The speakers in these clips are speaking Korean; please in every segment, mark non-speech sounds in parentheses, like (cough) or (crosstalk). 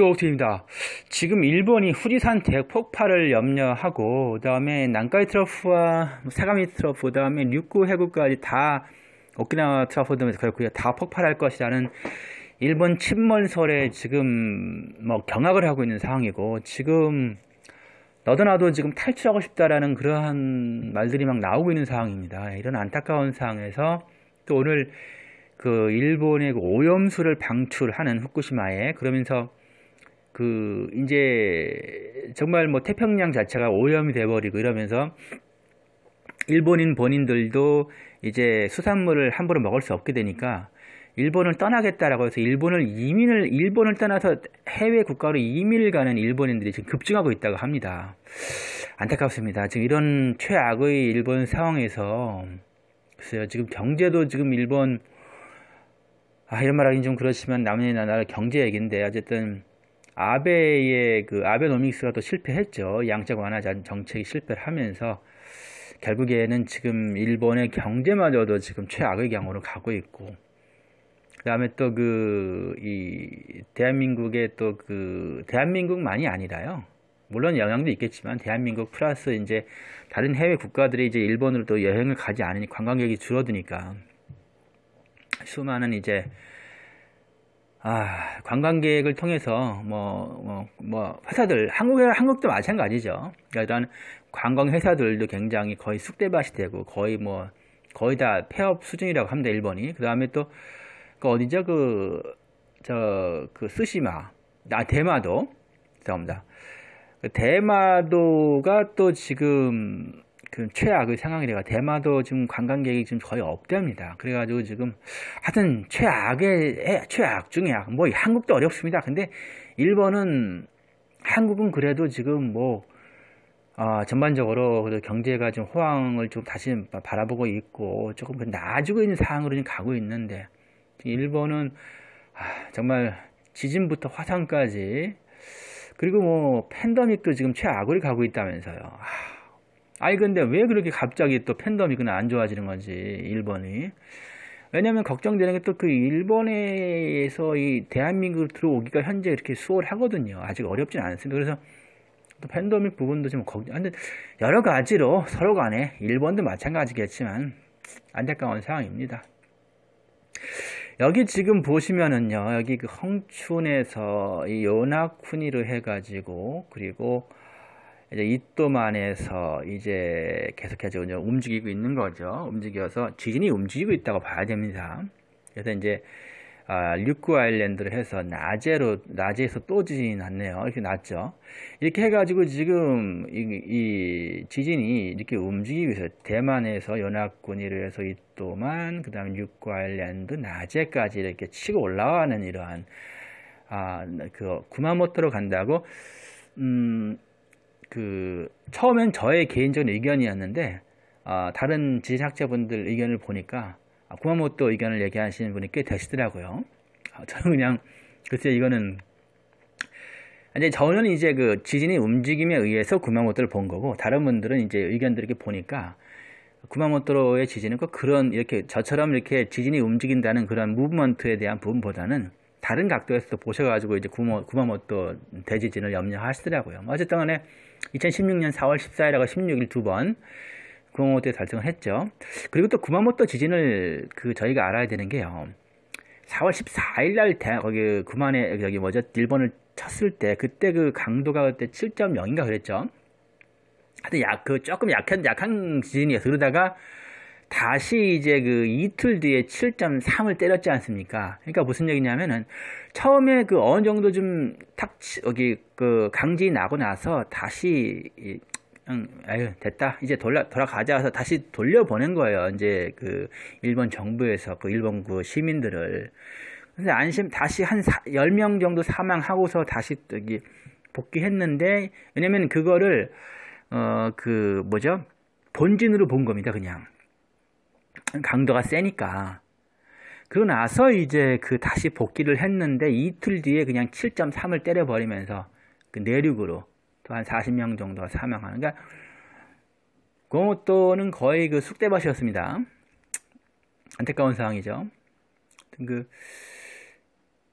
엑소호트입니다 지금 일본이 후지산 대폭발을 염려하고 그 다음에 난카이 트러프와 뭐 사가미 트러프 그 다음에 류쿠 해구까지 다 오키나와 트러프 등에서 그렇고요. 다 폭발할 것이라는 일본 침몰설에 지금 뭐 경악을 하고 있는 상황이고 지금 너도나도 지금 탈출하고 싶다라는 그러한 말들이 막 나오고 있는 상황입니다. 이런 안타까운 상황에서 또 오늘 그 일본의 그 오염수를 방출하는 후쿠시마에 그러면서 그 이제 정말 뭐 태평양 자체가 오염이 돼버리고 이러면서 일본인 본인들도 이제 수산물을 함부로 먹을 수 없게 되니까 일본을 떠나겠다라고 해서 일본을 이민을 일본을 떠나서 해외 국가로 이민을 가는 일본인들이 지금 급증하고 있다고 합니다. 안타깝습니다. 지금 이런 최악의 일본 상황에서 글쎄요 지금 경제도 지금 일본 아 이런 말하긴좀 그렇지만 남의 나라 경제 얘긴데 어쨌든 아베의 그 아베노믹스가 또 실패했죠. 양적 완화 정책이 실패를 하면서 결국에는 지금 일본의 경제마저도 지금 최악의 경우로 가고 있고 그다음에 또 그 이 대한민국의 또그 대한민국만이 아니라요. 물론 영향도 있겠지만 대한민국 플러스 이제 다른 해외 국가들이 이제 일본으로 또 여행을 가지 않으니 관광객이 줄어드니까 수많은 이제 아, 관광객을 통해서 뭐, 뭐, 뭐 회사들 한국에 한국도 마찬가지죠. 그러니까 일단 관광 회사들도 굉장히 거의 쑥대밭이 되고 거의 뭐 거의 다 폐업 수준이라고 합니다. 일본이 그 다음에 또 그 어디죠 그 저그 그 스시마 나 아, 대마도 죄송합니다. 그 대마도가 또 지금 그 최악의 상황이 돼가 대마도 지금 관광객이 지금 거의 없답니다. 그래가지고 지금 하여튼 최악의 최악 중에 뭐 한국도 어렵습니다. 근데 일본은 한국은 그래도 지금 뭐 어, 전반적으로 그래도 경제가 좀 호황을 좀 다시 바라보고 있고 조금 그 나아지고 있는 상황으로 지 가고 있는데 일본은 아, 정말 지진부터 화산까지 그리고 뭐 팬데믹도 지금 최악을 가고 있다면서요. 아, 아이 근데 왜 그렇게 갑자기 또 팬덤이 그냥 안 좋아지는 건지 일본이 왜냐면 걱정되는 게 또 그 일본에서 이 대한민국으로 들어오기가 현재 이렇게 수월하거든요. 아직 어렵진 않습니다. 그래서 또팬덤이 부분도 좀 걱정. 근데 여러 가지로 서로 간에 일본도 마찬가지겠지만 안타까운 상황입니다. 여기 지금 보시면은요. 여기 그 헝춘에서 이 요나쿠니로 해가지고 그리고 이제 이또만에서 이제 계속해서 이제 움직이고 있는 거죠. 움직여서 지진이 움직이고 있다고 봐야 됩니다. 그래서 이제 아, 류쿠 아일랜드를 해서 낮에로 낮에서 또 지진이 났네요. 이렇게 났죠. 이렇게 해가지고 지금 이, 이 지진이 이렇게 움직이고 있어요. 대만에서 연합군이를 해서 이또만 그다음 류쿠 아일랜드 낮에까지 이렇게 치고 올라가는 이러한 아 그 구마모토로 간다고 음그 처음엔 저의 개인적인 의견이었는데 아, 다른 지식학자분들 의견을 보니까 아, 구마모토 의견을 얘기하시는 분이 꽤 되시더라고요. 아, 저는 그냥 글쎄 이거는 이제 저는 이제 그 지진의 움직임에 의해서 구마모토를 본 거고 다른 분들은 이제 의견들 을 이렇게 보니까 구마모토의 로 지진은 꼭 그런 이렇게 저처럼 이렇게 지진이 움직인다는 그런 무브먼트에 대한 부분보다는 다른 각도에서 보셔가지고 이제 구마, 구마모토 대지진을 염려하시더라고요. 어쨌든 간에 2016년 4월 14일하고 16일 두번 구호호때 달성을 했죠. 그리고 또 구마모토 지진을 그 저희가 알아야 되는 게요. 4월 14일 날 대, 거기 구만에 여기 뭐죠? 일본을 쳤을 때 그때 그 강도가 그때 7.0인가 그랬죠. 하여튼 약 그 조금 약한 약한 지진이었어. 그러다가 다시 이제 그 이틀 뒤에 7.3을 때렸지 않습니까? 그러니까 무슨 얘기냐면은 처음에 그 어느 정도 좀탁 여기 그 강진이 나고 나서 다시 이, 응, 아유 됐다 이제 돌아 돌아가자 해서 다시 돌려보낸 거예요. 이제 그 일본 정부에서 그 일본 그 시민들을 그래서 안심 다시 한 사, 10명 정도 사망하고서 다시 여기 복귀했는데 왜냐면 그거를 어 그 뭐죠? 본진으로 본 겁니다, 그냥. 강도가 세니까. 그러고 나서 이제 그 다시 복귀를 했는데 이틀 뒤에 그냥 7.3을 때려버리면서 그 내륙으로 또 한 40명 정도가 사망하는. 그러니까 고모또는 거의 그 숙대밭이었습니다. 안타까운 상황이죠. 그,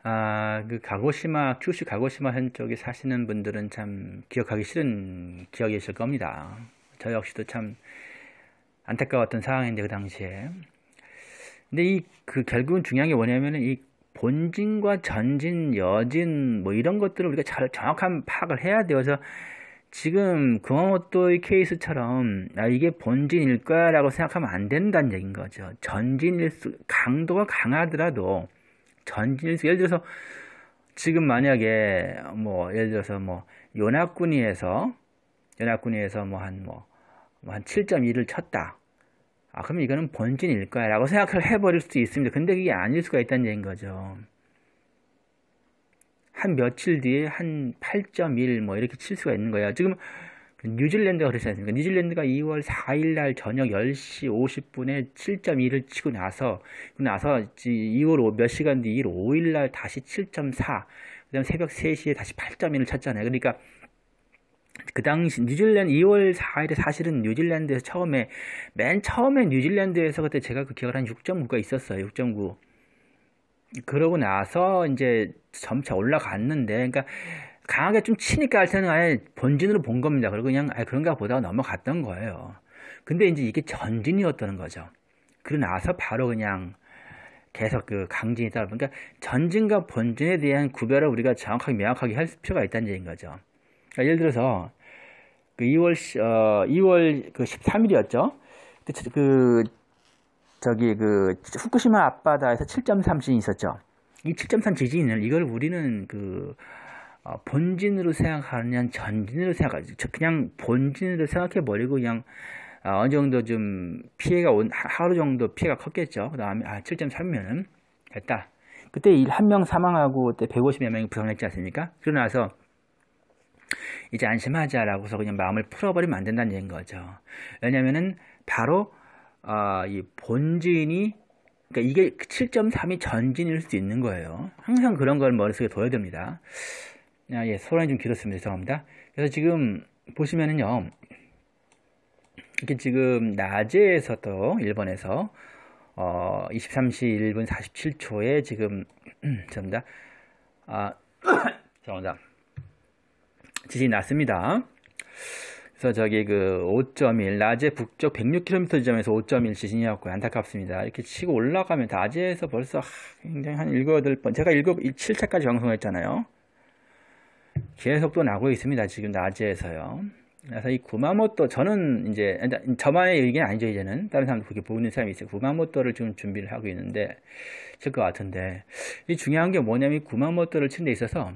아, 그 가고시마, 큐슈 가고시마 현 쪽에 사시는 분들은 참 기억하기 싫은 기억이 있을 겁니다. 저 역시도 참 안타까웠던 상황인데 그 당시에. 근데 이 그 결국은 중요한 게 뭐냐면은 이 본진과 전진, 여진 뭐 이런 것들을 우리가 잘 정확한 파악을 해야 되어서 지금 그화모토의 케이스처럼 아 이게 본진일 거라고 생각하면 안 된다는 얘기인 거죠. 전진일 수 강도가 강하더라도 전진일 수 예를 들어서 지금 만약에 뭐 예를 들어서 뭐 연합군이에서 연합군이에서 뭐 한뭐 한 7.2를 쳤다. 아, 그럼 이거는 본진일 거야. 라고 생각을 해버릴 수도 있습니다. 근데 그게 아닐 수가 있다는 얘기인 거죠. 한 며칠 뒤에 한 8.1 뭐 이렇게 칠 수가 있는 거예요. 지금 그 뉴질랜드가 그렇지 않습니까? 뉴질랜드가 2월 4일 날 저녁 10시 50분에 7.2를 치고 나서 나서 2월 5, 몇 시간 뒤 2월 5일 날 다시 7.4 그다음 새벽 3시에 다시 8.1을 쳤잖아요. 그러니까 그 당시 뉴질랜드 2월 4일에 사실은 뉴질랜드에서 처음에 맨 처음에 뉴질랜드에서 그때 제가 그 기억을 한 6.9가 있었어요. 6.9. 그러고 나서 이제 점차 올라갔는데 그러니까 강하게 좀 치니까 할 때는 아예 본진으로 본 겁니다. 그리고 그냥 아 그런가 보다 넘어갔던 거예요. 근데 이제 이게 전진이었다는 거죠. 그러고 나서 바로 그냥 계속 그 강진이다 보니까 그러니까 전진과 본진에 대한 구별을 우리가 정확하게 명확하게 할 필요가 있다는 얘기인 거죠. 그 예를 들어서 그 2월 어 2월 그 13일이었죠. 그, 그 저기 그 후쿠시마 앞바다에서 7.3 지진이 있었죠. 이7.3 지진을 이걸 우리는 그 어, 본진으로 생각하느냐 전진으로 생각하지 그냥 본진으로 생각해 버리고 그냥 어, 어느 정도 좀 피해가 온 하루 정도 피해가 컸겠죠. 그다음에 아 7.3면은 됐다. 그때 한명 사망하고 그때 150여 명이 부상했지 않습니까? 그러고 나서 이제 안심하자라고서 그냥 마음을 풀어버리면 안 된다는 얘기인 거죠. 왜냐면은 바로 어, 이 본진이 그러니까 이게 7.3이 전진일 수도 있는 거예요. 항상 그런 걸 머릿속에 둬야 됩니다. 아, 예, 소란이 좀 길었습니다. 죄송합니다. 그래서 지금 보시면은요. 이게 지금 낮에서도 일본에서 어, 23시 1분 47초에 지금 (clears throat) 죄송합니다. 아, (clears throat) 죄송합니다. 지진이 났습니다. 그래서 저기 그 5.1 낮에 북쪽 106km 지점에서 5.1 지진이었고 안타깝습니다. 이렇게 치고 올라가면 다제에서 벌써 굉장히 한 7, 8번 제가 7, 7차까지 방송했잖아요. 계속 또 나고 있습니다. 지금 낮에서요. 그래서 이 구마모토 저는 이제 저만의 의견이 아니죠 이제는 다른 사람도 그렇게 보는 사람이 있어요. 구마모토를 지금 준비를 하고 있는데 칠 것 같은데 이 중요한 게 뭐냐면 구마모토를 친데 있어서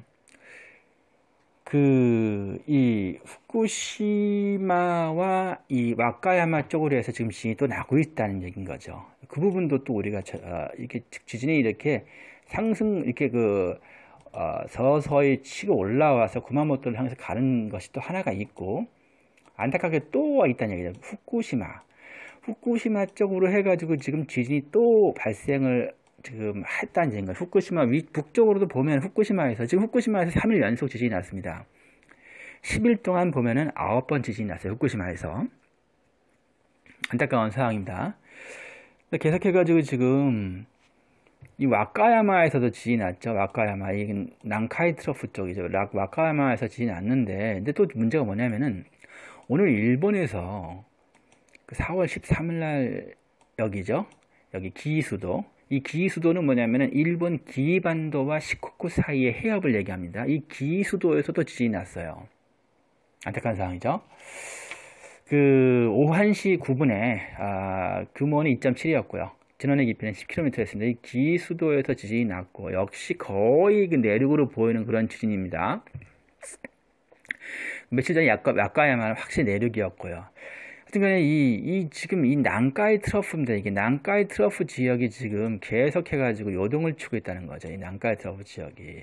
그이 후쿠시마와 이 와카야마 쪽으로 해서 지금 지진이 또 나고 있다는 얘기인 거죠. 그 부분도 또 우리가 저, 어, 이렇게 지진이 이렇게 상승 이렇게 그 어, 서서히 치고 올라와서 구마모토를 향해서 가는 것이 또 하나가 있고 안타깝게 또 있다는 얘기죠. 후쿠시마. 후쿠시마 쪽으로 해가지고 지금 지진이 또 발생을 지금 할단지인가 그러니까 후쿠시마 위, 북쪽으로도 보면 후쿠시마에서 지금 후쿠시마에서 3일 연속 지진이 났습니다. 10일 동안 보면은 아홉 번 지진이 났어요. 후쿠시마에서. 안타까운 상황입니다. 계속해가지고 지금 이 와카야마에서도 지진이 났죠. 와카야마. 이 난카이 트러프 쪽이죠. 와카야마에서 지진이 났는데, 근데 또 문제가 뭐냐면은 오늘 일본에서 4월 그 13일 날 여기죠. 여기 기수도 이 기이수도는 뭐냐면은 일본 기이반도와 시코쿠 사이의 해협을 얘기합니다. 이 기이수도에서도 지진이 났어요. 안타까운 상황이죠. 그 오한시 구분에 아, 규모는 2.7이었고요. 진원의 깊이는 10km였습니다. 이 기수도에서 지진이 났고 역시 거의 그 내륙으로 보이는 그런 지진입니다. 며칠 전에 약과, 약과야말 확실히 내륙이었고요. 하여튼간에 이, 이 지금 이 난카이 트러프입니다. 이게 난카이 트러프 지역이 지금 계속 해가지고 요동을 치고 있다는 거죠. 이 난카이 트러프 지역이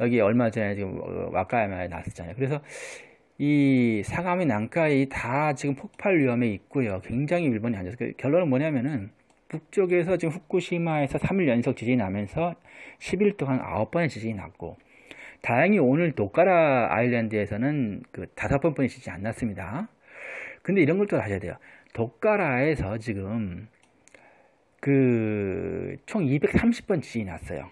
여기 얼마 전에 지금 와카야마에 어, 났었잖아요. 그래서 이 사가미 난카이 다 지금 폭발 위험에 있고요. 굉장히 일본이 앉아서 그 결론은 뭐냐면은 북쪽에서 지금 후쿠시마에서 3일 연속 지진이 나면서 10일 동안 9번의 지진이 났고 다행히 오늘 도카라 아일랜드에서는 그 다섯 번뿐이 지진이 안 났습니다. 근데 이런 걸 또 아셔야 돼요. 독가라에서 지금 그 총 230번 지진이 났어요.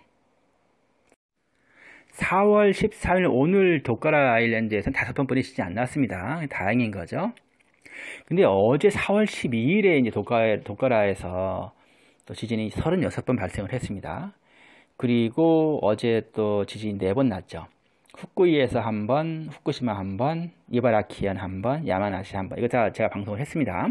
4월 14일 오늘 독가라 아일랜드에서는 다섯 번뿐이 지진이 안 났습니다. 다행인 거죠. 근데 어제 4월 12일에 이제 독가, 독가라에서 또 지진이 36번 발생을 했습니다. 그리고 어제 또 지진이 4번 났죠. 후쿠이에서 한 번, 후쿠시마 한 번, 이바라키현 한 번, 야마나시 한 번. 이거 다 제가 방송을 했습니다.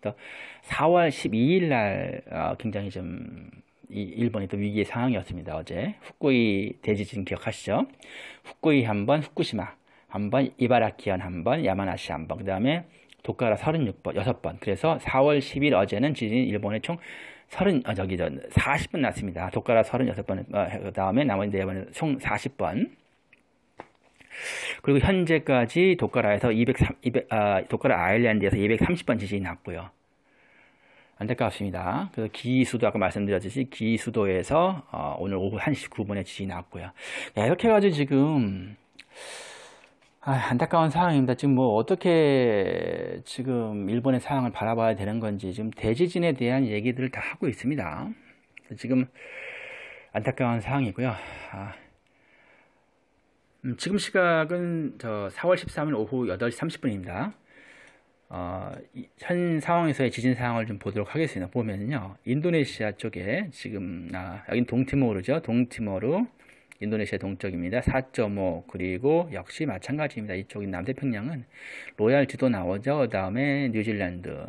그래서 4월 12일 날 어, 굉장히 좀 이, 일본이 또 위기의 상황이었습니다. 어제 후쿠이 대지진 기억하시죠? 후쿠이 한 번, 후쿠시마 한 번, 이바라키현 한 번, 야마나시 한 번. 그 다음에 도카라 36번, 6번. 그래서 4월 10일 어제는 지진 일본에 총 30, 어, 저기, 40번 났습니다. 도카라 36번, 어, 그 다음에 나머지 4번은 총 40번. 그리고 현재까지 도카라에서 203, 200, 아, 도카라 아일랜드에서 230번 지진이 났고요. 안타깝습니다. 그래서 기수도 아까 말씀드렸듯이 기수도에서 어, 오늘 오후 1시 9분에 지진이 났고요. 네, 이렇게 해가지고 지금 아, 안타까운 상황입니다. 지금 뭐 어떻게 지금 일본의 상황을 바라봐야 되는 건지 지금 대지진에 대한 얘기들을 다 하고 있습니다. 지금 안타까운 상황이고요. 아, 음, 지금 시각은 저 4월 13일 오후 8시 30분입니다. 어, 현 상황에서의 지진 상황을 좀 보도록 하겠습니다. 보면요. 인도네시아 쪽에 지금, 아, 여긴 동티모르죠. 동티모르. 인도네시아 동쪽입니다. 4.5 그리고 역시 마찬가지입니다. 이쪽인 남태평양은 로얄지도 나오죠. 그 다음에 뉴질랜드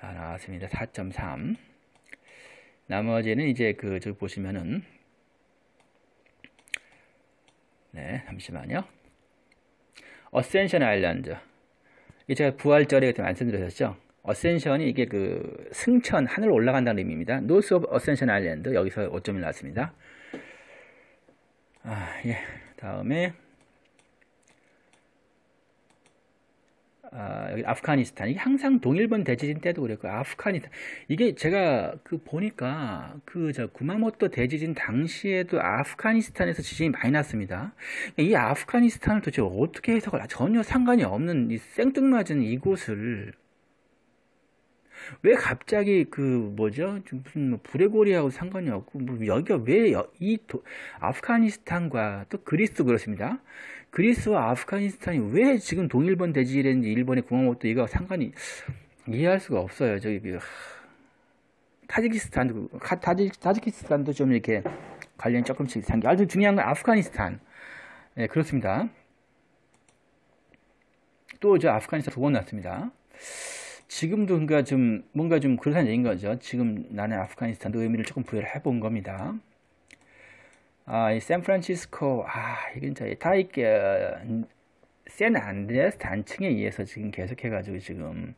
아, 나왔습니다. 4.3 나머지는 이제 그 저기 보시면은 네, 잠시만요. 어센션 아일랜드. 이 제가 부활절에 말씀드렸었죠. 어센션이 이게 그 승천, 하늘 올라간다는 의미입니다. 노스 오브 어센션 아일랜드. 여기서 5점이 나왔습니다. 아, 예. 다음에 아, 여기 아프가니스탄 이게 항상 동일본 대지진 때도 그랬고 아프가니스탄 이게 제가 그 보니까 그 저 구마모토 대지진 당시에도 아프가니스탄에서 지진이 많이 났습니다. 그러니까 이 아프가니스탄을 도대체 어떻게 해석을 전혀 상관이 없는 이 생뚱맞은 이곳을 왜 갑자기 그 뭐죠 무슨 뭐브레고리하고 상관이 없고 뭐 여기가 왜 이 아프가니스탄과 또 그리스도 그렇습니다. 그리스와 아프가니스탄이 왜 지금 동일본 대지라는지 일본의 구마모토 이거 상관이 이해할 수가 없어요. 저기 그, 하, 타지키스탄도 타지, 타지키스탄도 좀 이렇게 관련이 조금씩 생겨. 아주 중요한 건 아프가니스탄. 예, 네, 그렇습니다. 또 저 아프가니스탄 두 번 났습니다. 지금도 그러니까 좀 뭔가 좀그런다는 얘기인 거죠. 지금 나는 아프가니스탄도 의미를 조금 부여를 해 본 겁니다. 아, 이 샌프란시스코, 아, 이게 이제 타이게, 샌 안드레스 단층에 의해서 지금 계속해가지고 지금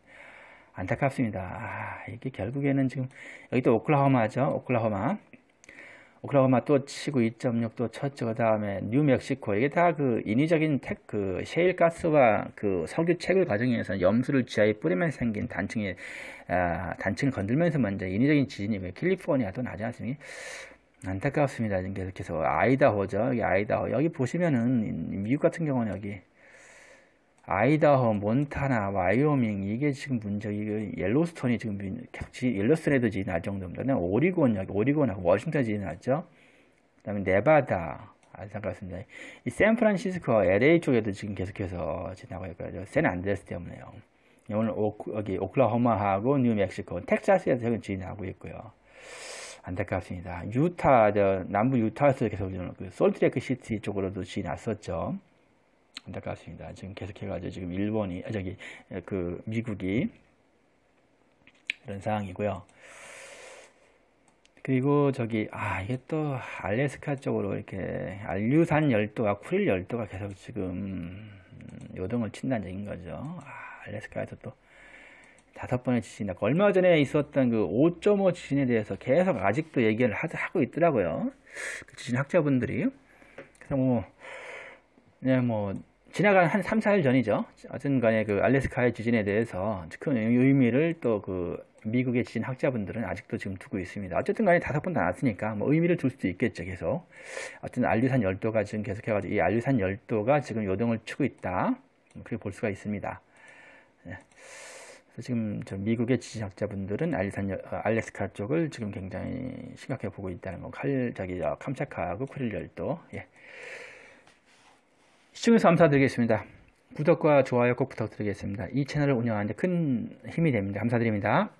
안타깝습니다. 아, 이게 결국에는 지금, 여기 또 오클라호마죠. 오클라호마. 오클라호마 또 치고 2.6또 쳤죠. 그 다음에 뉴멕시코. 이게 다 그 인위적인 테크 그 셰일가스와 그 석유 채굴 과정에서 염수를 지하에 뿌리면서 생긴 단층에, 아, 단층을 건들면서 먼저 인위적인 지진이 왜 캘리포니아도 나지 않습니까? 안타깝습니다. 계속해서 아이다호죠. 여기 아이다호. 여기 보시면은 미국 같은 경우는 여기 아이다호, 몬타나, 와이오밍 이게 지금 문제 이게 그 옐로스톤이 지금 옐로스톤에도 지진 날 정도입니다. 오리곤 여기 오리곤하고 워싱턴 지진 났죠. 그다음에 네바다 안타깝습니다. 이 샌프란시스코 LA 쪽에도 지금 계속해서 지나고 있거든요. 샌 안드레스 때문에요. 오늘 오, 여기 오클라호마하고 뉴멕시코, 텍사스에서 지진하고 금지 있고요. 안타깝습니다. 유타, 저 남부 유타에서 계속 그 솔트레크 시티 쪽으로도 지 났었죠. 안타깝습니다. 지금 계속해가지고 지금 일본이, 아, 저기, 그, 미국이 이런 상황이고요. 그리고 저기 아 이게 또 알래스카 쪽으로 이렇게 알류산 열도와 쿠릴 열도가 계속 지금 음, 요동을 친다는 얘기인 거죠. 아, 알래스카에서 또 다섯 번의 지진이 고 그 얼마 전에 있었던 그5.5 지진에 대해서 계속 아직도 얘기를 하고 있더라고요. 그 지진 학자분들이. 그래서 뭐 그냥 네, 뭐 지나간 한 3, 4일 전이죠. 어쨌든 간에 그 알래스카의 지진에 대해서 큰 의미를 또 그 미국의 지진 학자분들은 아직도 지금 두고 있습니다. 어쨌든 간에 다섯 번다왔으니까뭐 의미를 둘 수도 있겠죠, 계속. 어쨌든 알류산 열도가 지금 계속해가지고 이 알류산 열도가 지금 요동을 추고 있다. 그렇게 볼 수가 있습니다. 네. 그래서 지금 저 미국의 지식학자분들은 어, 알래스카 쪽을 지금 굉장히 심각해 보고 있다는 거. 칼, 저기, 캄차카하고 어, 쿠릴 열도. 예. 시청해서 감사드리겠습니다. 구독과 좋아요 꼭 부탁드리겠습니다. 이 채널을 운영하는데 큰 힘이 됩니다. 감사드립니다.